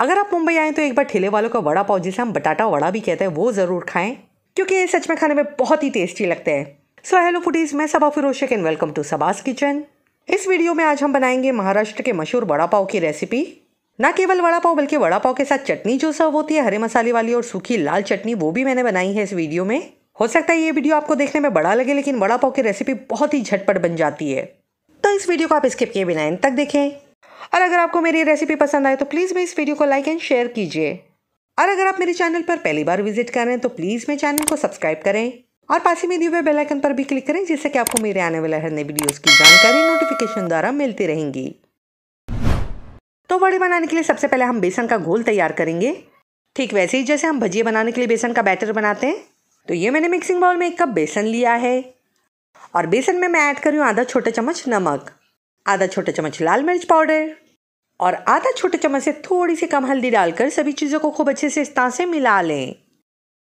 अगर आप मुंबई आएँ तो एक बार ठेले वालों का वड़ा पाव जिसे हम बटाटा वड़ा भी कहते हैं वो ज़रूर खाएँ क्योंकि ये सच में खाने में बहुत ही टेस्टी लगते हैं सो हेलो फूडीज़ मैं Saba Firoshak and welcome to Saba's kitchen इस वीडियो में आज हम बनाएंगे महाराष्ट्र के मशहूर वड़ा पाव की रेसिपी ना केवल वड़ा पाव बल्कि वड़ा पाव के साथ चटनी जो सर्व होती है हरे मसाले वाली और सूखी लाल चटनी वो भी मैंने बनाई है इस वीडियो में हो सकता है ये वीडियो आपको देखने में बड़ा लगे लेकिन वड़ा पाव की रेसिपी बहुत ही झटपट बन जाती है तो इस वीडियो को आप स्किप किए बिना इन तक देखें और अगर आपको मेरी रेसिपी पसंद आए तो प्लीज़ मेरी इस वीडियो को लाइक एंड शेयर कीजिए और अगर आप मेरे चैनल पर पहली बार विजिट कर रहे हैं तो प्लीज़ मेरे चैनल को सब्सक्राइब करें और पास ही में दिए हुए बेलाइकन पर भी क्लिक करें जिससे कि आपको मेरे आने वाले हर नए वीडियोज़ की जानकारी नोटिफिकेशन द्वारा मिलती रहेंगी तो वड़े बनाने के लिए सबसे पहले हम बेसन का घोल तैयार करेंगे ठीक वैसे ही जैसे हम भजिए बनाने के लिए बेसन का बैटर बनाते हैं तो ये मैंने मिक्सिंग बाउल में एक कप बेसन लिया है और बेसन में मैं ऐड कर रही हूँ आधा छोटा चम्मच नमक आधा छोटा चम्मच लाल मिर्च पाउडर और आधा छोटे चम्मच से थोड़ी सी कम हल्दी डालकर सभी चीज़ों को खूब अच्छे से इस तरह से मिला लें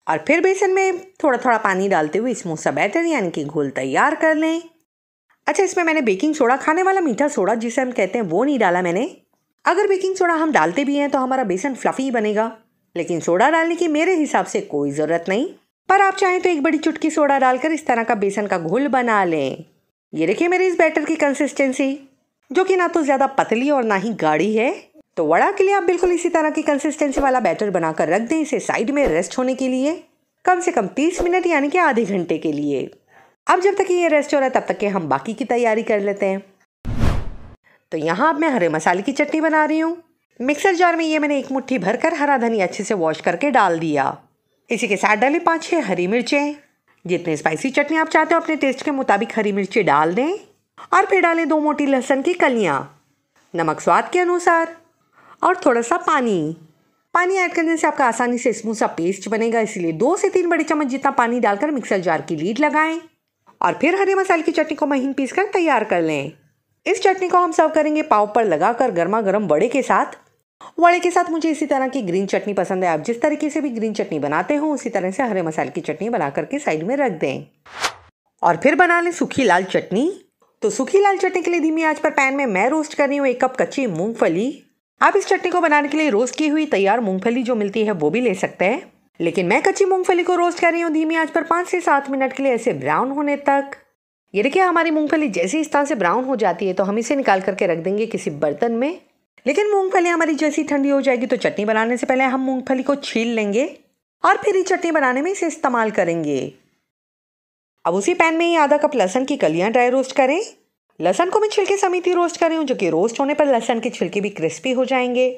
और फिर बेसन में थोड़ा थोड़ा पानी डालते हुए स्मूथ सा बैटर यानी कि घोल तैयार कर लें अच्छा इसमें मैंने बेकिंग सोडा खाने वाला मीठा सोडा जिसे हम कहते हैं वो नहीं डाला मैंने अगर बेकिंग सोडा हम डालते भी हैं तो हमारा बेसन फ्लफ़ी बनेगा लेकिन सोडा डालने की मेरे हिसाब से कोई ज़रूरत नहीं पर आप चाहें तो एक बड़ी चुटकी सोडा डालकर इस तरह का बेसन का घोल बना लें ये देखिए मेरी इस बैटर की कंसिस्टेंसी जो कि ना तो ज़्यादा पतली और ना ही गाढ़ी है तो वड़ा के लिए आप बिल्कुल इसी तरह की कंसिस्टेंसी वाला बैटर बनाकर रख दें इसे साइड में रेस्ट होने के लिए कम से कम तीस मिनट यानी कि आधे घंटे के लिए अब जब तक ये रेस्ट हो रहा है तब तक के हम बाकी की तैयारी कर लेते हैं तो यहाँ अब मैं हरे मसाले की चटनी बना रही हूँ मिक्सर जार में ये मैंने एक मुट्ठी भरकर हरा धनी अच्छे से वॉश करके डाल दिया इसी के साथ डाले पाँच छः हरी मिर्चें जितने स्पाइसी चटनी आप चाहते हो अपने टेस्ट के मुताबिक हरी मिर्ची डाल दें और फिर डालें दो मोटी लहसुन की कलियाँ नमक स्वाद के अनुसार और थोड़ा सा पानी पानी ऐड करने से आपका आसानी से स्मूथ सा पेस्ट बनेगा इसीलिए दो से तीन बड़े चम्मच जितना पानी डालकर मिक्सर जार की लीड लगाएं और फिर हरे मसाले की चटनी को महीन पीस कर तैयार कर लें इस चटनी को हम सर्व करेंगे पाव पर लगाकर गर्मा गर्म बड़े के साथ वड़े के साथ मुझे इसी तरह की ग्रीन चटनी पसंद है आप जिस तरीके से भी ग्रीन चटनी बनाते हो उसी तरह से हरे मसाले की चटनी बना करके साइड में रख दें और फिर बना लें सूखी लाल चटनी तो सूखी लाल चटनी के लिए धीमी आंच पर पैन में मैं रोस्ट कर रही हूँ एक कप कच्ची मूंगफली आप इस चटनी को बनाने के लिए रोस्ट की हुई तैयार मूंगफली जो मिलती है वो भी ले सकते हैं लेकिन मैं कच्ची मूंगफली को रोस्ट कर रही हूँ धीमी आंच पर पाँच से सात मिनट के लिए ऐसे ब्राउन होने तक ये देखिए हमारी मूंगफली जैसे इस तरह से ब्राउन हो जाती है तो हम इसे निकाल करके रख देंगे किसी बर्तन में लेकिन मूंगफली हमारी जैसी ठंडी हो जाएगी तो चटनी बनाने से पहले हम मूंगफली को छील लेंगे और फिर ये चटनी बनाने में इसे इस्तेमाल करेंगे अब उसी पैन में ही आधा कप लहसन की कलियाँ ड्राई रोस्ट करें लहसन को मैं छिलके समेत ही रोस्ट कर रही हूँ जो कि रोस्ट होने पर लहसन के छिलके भी क्रिस्पी हो जाएंगे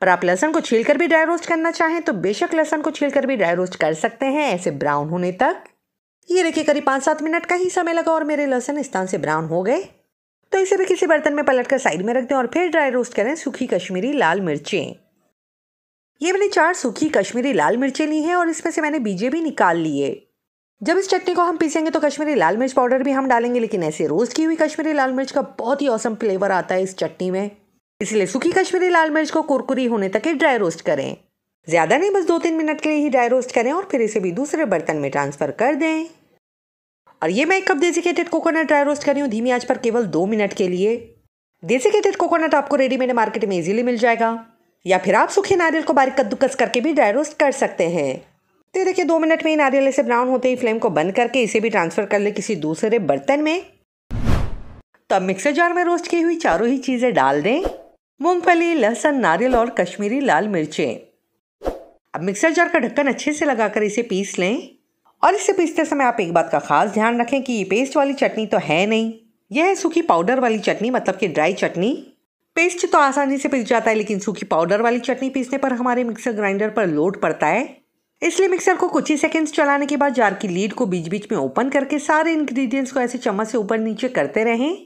पर आप लहसन को छील कर भी ड्राई रोस्ट करना चाहें तो बेशक लहसन को छील कर भी ड्राई रोस्ट कर सकते हैं ऐसे ब्राउन होने तक ये देखिए करीब पाँच सात मिनट का ही समय लगा और मेरे लहसन इस तरह से ब्राउन हो गए तो इसे भी किसी बर्तन में पलट कर साइड में रख दें और फिर ड्राई रोस्ट करें सूखी कश्मीरी लाल मिर्चें ये मैंने चार सूखी कश्मीरी लाल मिर्चें ली हैं और इसमें से मैंने बीजे भी निकाल लिए जब इस चटनी को हम पीसेंगे तो कश्मीरी लाल मिर्च पाउडर भी हम डालेंगे लेकिन ऐसे रोस्ट की हुई कश्मीरी लाल मिर्च का बहुत ही औसम फ्लेवर आता है इस चटनी में इसलिए सूखी कश्मीरी लाल मिर्च को कुरकुरी होने तक ही ड्राई रोस्ट करें ज़्यादा नहीं बस दो तीन मिनट के लिए ही ड्राई रोस्ट करें और फिर इसे भी दूसरे बर्तन में ट्रांसफ़र कर दें और ये मैं एक cup desiccated coconut dry roast कर रही हूँ धीमी आंच पर केवल दो मिनट के लिए केटेड कोकोनट आपको रेडीमेड मार्केट में इजीली मिल जाएगा या फिर आप सूखे नारियल को बारीक कद्दूकस करके भी ड्राई रोस्ट कर सकते हैं तो देखिए दो मिनट में नारियल ऐसे ब्राउन होते ही फ्लेम को बंद करके इसे भी ट्रांसफ़र कर ले किसी दूसरे बर्तन में तब मिक्सर जार में रोस्ट की हुई चारों ही चीज़ें डाल दें मूंगफली लहसुन नारियल और कश्मीरी लाल मिर्चें अब मिक्सर जार का ढक्कन अच्छे से लगाकर इसे पीस लें और इसे पीसते समय आप एक बात का खास ध्यान रखें कि ये पेस्ट वाली चटनी तो है नहीं यह है सूखी पाउडर वाली चटनी मतलब कि ड्राई चटनी पेस्ट तो आसानी से पीस जाता है लेकिन सूखी पाउडर वाली चटनी पीसने पर हमारे मिक्सर ग्राइंडर पर लोड पड़ता है इसलिए मिक्सर को कुछ ही सेकंड्स चलाने के बाद जार की लीड को बीच बीच में ओपन करके सारे इंग्रेडिएंट्स को ऐसे चम्मच से ऊपर नीचे करते रहें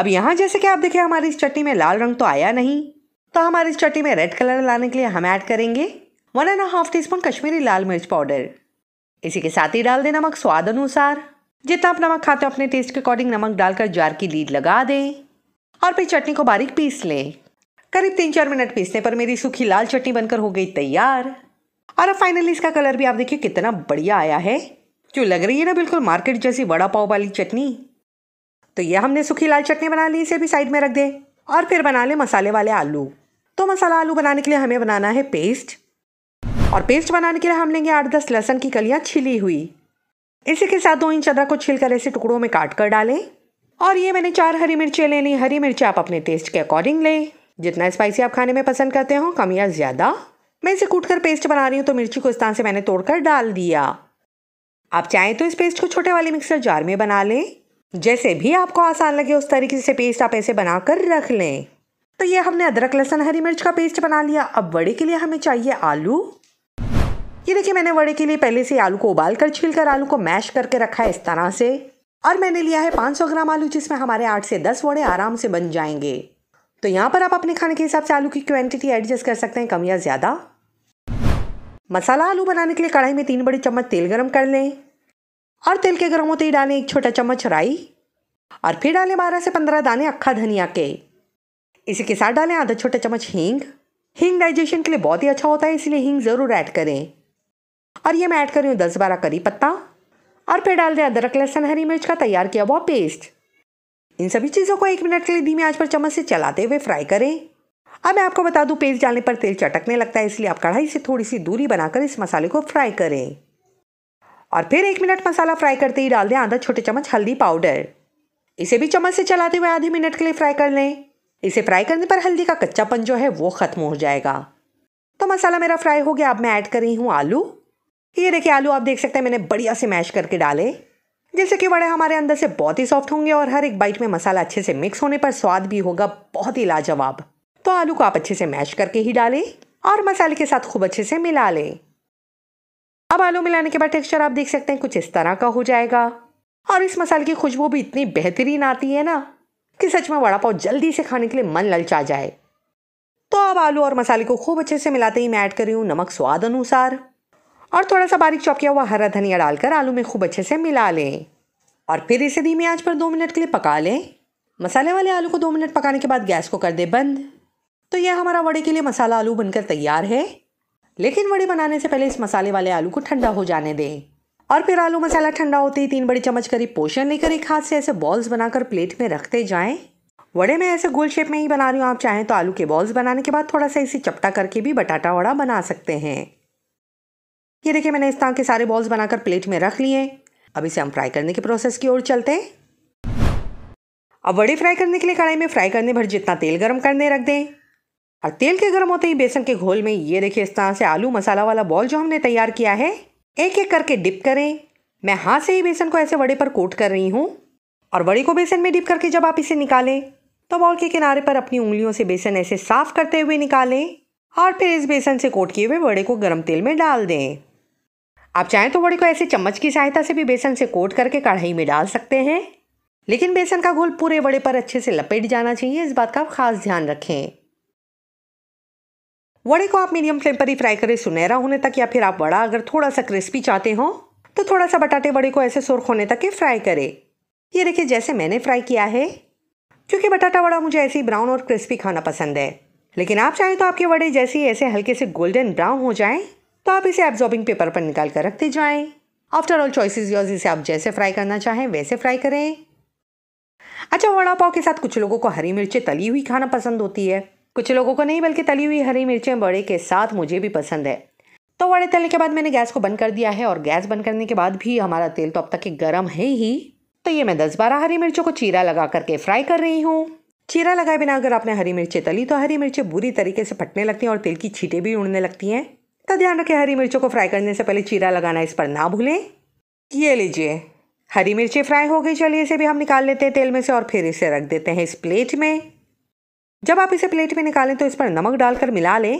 अब यहाँ जैसे कि आप देखें हमारी इस चटनी में लाल रंग तो आया नहीं तो हमारी इस चटनी में रेड कलर लाने के लिए हम ऐड करेंगे one and half teaspoon Kashmiri लाल मिर्च पाउडर इसी के साथ ही डाल दें नमक स्वाद अनुसार जितना आप नमक खाते हो अपने टेस्ट के अकॉर्डिंग नमक डालकर जार की लीड लगा दें और फिर चटनी को बारीक पीस लें करीब तीन चार मिनट पीसने पर मेरी सूखी लाल चटनी बनकर हो गई तैयार और अब फाइनली इसका कलर भी आप देखिए कितना बढ़िया आया है क्यों लग रही है ना बिल्कुल मार्केट जैसी वड़ा पाव वाली चटनी तो ये हमने सूखी लाल चटनी बना ली इसे भी साइड में रख दें और फिर बना लें मसाले वाले आलू तो मसाला आलू बनाने के लिए हमें बनाना है पेस्ट और पेस्ट बनाने के लिए हम लेंगे आठ दस लहसन की कलियाँ छिली हुई इसी के साथ दो इंच अदरक को छिलकर ऐसे टुकड़ों में काट कर डालें और ये मैंने चार हरी मिर्चें ले ली हरी मिर्चें आप अपने टेस्ट के अकॉर्डिंग लें जितना स्पाइसी आप खाने में पसंद करते हो कम या ज़्यादा मैं इसे कूट कर पेस्ट बना रही हूँ तो मिर्ची को इस तरह से मैंने तोड़कर डाल दिया आप चाहें तो इस पेस्ट को छोटे वाले मिक्सर जार में बना लें जैसे भी आपको आसान लगे उस तरीके से पेस्ट आप ऐसे बनाकर रख लें तो ये हमने अदरक लहसुन हरी मिर्च का पेस्ट बना लिया अब वड़े के लिए हमें चाहिए आलू ये देखिए मैंने वड़े के लिए पहले से आलू को उबाल कर छील कर आलू को मैश करके रखा है इस तरह से और मैंने लिया है 500 ग्राम आलू जिसमें हमारे आठ से दस वड़े आराम से बन जाएंगे तो यहाँ पर आप अपने खाने के हिसाब से आलू की क्वांटिटी एडजस्ट कर सकते हैं कम या ज़्यादा मसाला आलू बनाने के लिए कढ़ाई में तीन बड़ी चम्मच तेल गरम कर लें और तेल के गर्म होते ही डालें एक छोटा चम्मच राई और फिर डालें बारह से पंद्रह दाने अक्खा धनिया के इसी के साथ डालें आधा छोटा चम्मच हींग हींग डाइजेशन के लिए बहुत ही अच्छा होता है इसलिए हींग ज़रूर ऐड करें और ये मैं ऐड कर रही हूँ दस बारह करी पत्ता और फिर डाल दें अदरक लहसुन हरी मिर्च का तैयार किया हुआ पेस्ट इन सभी चीज़ों को एक मिनट के लिए धीमे आंच पर चम्मच से चलाते हुए फ्राई करें अब मैं आपको बता दूं पेल डालने पर तेल चटकने लगता है इसलिए आप कढ़ाई से थोड़ी सी दूरी बनाकर इस मसाले को फ्राई करें और फिर एक मिनट मसाला फ्राई करते ही डाल दें आधा छोटे चम्मच हल्दी पाउडर इसे भी चम्मच से चलाते हुए आधे मिनट के लिए फ्राई कर लें इसे फ्राई करने पर हल्दी का कच्चापन जो है वो ख़त्म हो जाएगा तो मसाला मेरा फ्राई हो गया अब मैं ऐड कर रही हूँ आलू ये देखिए आलू आप देख सकते हैं मैंने बढ़िया से मैश करके डाले जैसे कि वड़े हमारे अंदर से बहुत ही सॉफ्ट होंगे और हर एक बाइट में मसाला अच्छे से मिक्स होने पर स्वाद भी होगा बहुत ही लाजवाब तो आलू को आप अच्छे से मैश करके ही डालें और मसाले के साथ खूब अच्छे से मिला लें अब आलू मिलाने के बाद टेक्सचर आप देख सकते हैं कुछ इस तरह का हो जाएगा और इस मसाले की खुशबू भी इतनी बेहतरीन आती है ना कि सच में वड़ा पाव जल्दी से खाने के लिए मन ललचा जाए तो अब आलू और मसाले को खूब अच्छे से मिलाते ही मैं ऐड कर रही हूँ नमक स्वाद अनुसार और थोड़ा सा बारीक चॉप किया हुआ हरा धनिया डालकर आलू में खूब अच्छे से मिला लें और फिर इसे धीमी आंच पर दो मिनट के लिए पका लें मसाले वाले आलू को दो मिनट पकाने के बाद गैस को कर दें बंद तो यह हमारा वड़े के लिए मसाला आलू बनकर तैयार है लेकिन वड़े बनाने से पहले इस मसाले वाले आलू को ठंडा हो जाने दें और फिर आलू मसाला ठंडा होते ही तीन बड़ी चम्मच करीब पोषण लेकर एक हाथ से ऐसे बॉल्स बनाकर प्लेट में रखते जाएं वड़े में ऐसे गोल शेप में ही बना रही हूँ आप चाहें तो आलू के बॉल्स बनाने के बाद थोड़ा सा इसे चपटा करके भी बटाटा वड़ा बना सकते हैं ये देखिए मैंने इस तरह के सारे बॉल्स बनाकर प्लेट में रख लिए अब इसे हम फ्राई करने के प्रोसेस की ओर चलते हैं अब वड़े फ्राई करने के लिए कढ़ाई में फ्राई करने भर जितना तेल गर्म करने रख दें और तेल के गर्म होते ही बेसन के घोल में ये देखिए इस तरह से आलू मसाला वाला बॉल जो हमने तैयार किया है एक एक करके डिप करें मैं हाथ से ही बेसन को ऐसे वड़े पर कोट कर रही हूँ और वड़े को बेसन में डिप करके जब आप इसे निकालें तो बॉल के किनारे पर अपनी उंगलियों से बेसन ऐसे साफ करते हुए निकालें और फिर इस बेसन से कोट किए हुए वड़े को गर्म तेल में डाल दें आप चाहें तो वड़े को ऐसे चम्मच की सहायता से भी बेसन से कोट करके कढ़ाई में डाल सकते हैं लेकिन बेसन का घोल पूरे वड़े पर अच्छे से लपेट जाना चाहिए इस बात का खास ध्यान रखें वड़े को आप मीडियम फ्लेम पर ही फ्राई करें सुनहरा होने तक या फिर आप वड़ा अगर थोड़ा सा क्रिस्पी चाहते हो तो थोड़ा सा बटाटे वड़े को ऐसे सुरख होने तक के फ्राई करें ये देखिए जैसे मैंने फ्राई किया है क्योंकि बटाटा वड़ा मुझे ऐसे ही ब्राउन और क्रिस्पी खाना पसंद है लेकिन आप चाहें तो आपके वड़े जैसे ही ऐसे हल्के से गोल्डन ब्राउन हो जाएं तो आप इसे एब्जॉर्बिंग पेपर पर निकाल कर रखते जाएं। आफ्टर ऑल चॉइसेस योर्स इसे आप जैसे फ्राई करना चाहें वैसे फ्राई करें अच्छा वड़ा पाव के साथ कुछ लोगों को हरी मिर्चें तली हुई खाना पसंद होती है कुछ लोगों को नहीं बल्कि तली हुई हरी मिर्चें बड़े के साथ मुझे भी पसंद है तो वड़े तलने के बाद मैंने गैस को बंद कर दिया है और गैस बंद करने के बाद भी हमारा तेल तो अब तक गर्म है ही तो ये मैं दस बारह हरी मिर्चों को चीरा लगा करके फ्राई कर रही हूँ चीरा लगाए बिना अगर आपने हरी मिर्चें तली तो हरी मिर्चें बुरी तरीके से फटने लगती हैं और तेल की छीटें भी उड़ने लगती हैं तो ध्यान रखें हरी मिर्चों को फ्राई करने से पहले चीरा लगाना इस पर ना भूलें ये लीजिए हरी मिर्ची फ्राई हो गई चलिए इसे भी हम निकाल लेते हैं तेल में से और फिर इसे रख देते हैं इस प्लेट में जब आप इसे प्लेट में निकालें तो इस पर नमक डालकर मिला लें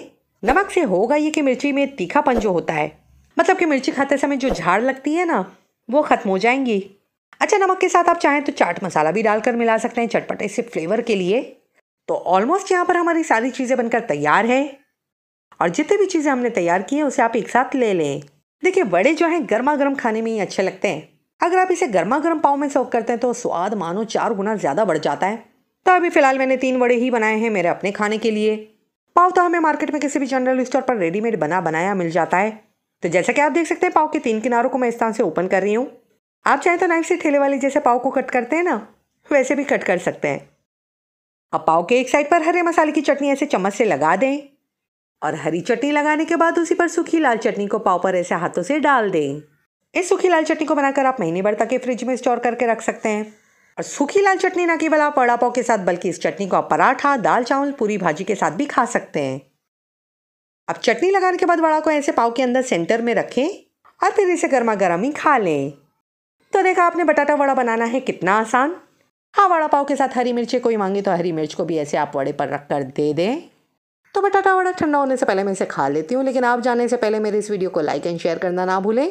नमक से होगा ये कि मिर्ची में तीखापन जो होता है मतलब कि मिर्ची खाते समय जो झाड़ लगती है ना वो ख़त्म हो जाएंगी अच्छा नमक के साथ आप चाहें तो चाट मसाला भी डालकर मिला सकते हैं चटपटे से फ्लेवर के लिए तो ऑलमोस्ट यहाँ पर हमारी सारी चीज़ें बनकर तैयार है और जितनी भी चीज़ें हमने तैयार की हैं उसे आप एक साथ ले लें देखिए वड़े जो हैं गर्मा गर्म खाने में ही अच्छे लगते हैं अगर आप इसे गर्मा गर्म पाव में सर्व करते हैं तो स्वाद मानो चार गुना ज़्यादा बढ़ जाता है तो अभी फ़िलहाल मैंने तीन वड़े ही बनाए हैं मेरे अपने खाने के लिए पाव तो हमें मार्केट में किसी भी जनरल स्टोर पर रेडीमेड बना बनाया मिल जाता है तो जैसा कि आप देख सकते हैं पाव के तीन किनारों को मैं इस तरह से ओपन कर रही हूँ आप चाहे तो नाइफ से ठेले वाले जैसे पाव को कट करते हैं ना वैसे भी कट कर सकते हैं अब पाव के एक साइड पर हरे मसाले की चटनी ऐसे चम्मच से लगा दें और हरी चटनी लगाने के बाद उसी पर सूखी लाल चटनी को पाव पर ऐसे हाथों से डाल दें इस सूखी लाल चटनी को बनाकर आप महीने भर तक फ्रिज में स्टोर करके रख सकते हैं और सूखी लाल चटनी ना केवल आप वड़ा पाव के साथ बल्कि इस चटनी को आप पराठा दाल चावल पूरी भाजी के साथ भी खा सकते हैं अब चटनी लगाने के बाद वड़ा को ऐसे पाव के अंदर सेंटर में रखें और फिर इसे गर्मा गर्म ही खा लें तो देखा आपने बटाटा वड़ा बनाना है कितना आसान हाँ वड़ा पाव के साथ हरी मिर्चें कोई मांगे तो हरी मिर्च को भी ऐसे आप वड़े पर रख कर दे दें तो मैं टाटा ठंडा होने से पहले मैं इसे खा लेती हूँ लेकिन आप जाने से पहले मेरे इस वीडियो को लाइक एंड शेयर करना ना भूलें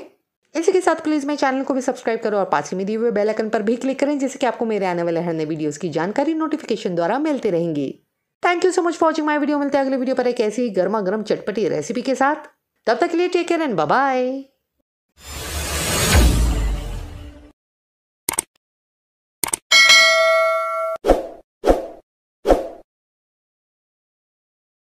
इसी के साथ प्लीज़ मेरे चैनल को भी सब्सक्राइब करो और पास ही में दिए हुए बेल आइकन पर भी क्लिक करें जिससे कि आपको मेरे आने वाले हर नए वीडियोस की जानकारी नोटिफिकेशन द्वारा मिलती रहेंगी thank you so much for watching my video मिलते हैं अगले वीडियो पर एक ऐसी गर्मा गर्म चटपटी रेसिपी के साथ तब तक के लिए टेक केयर एंड बाय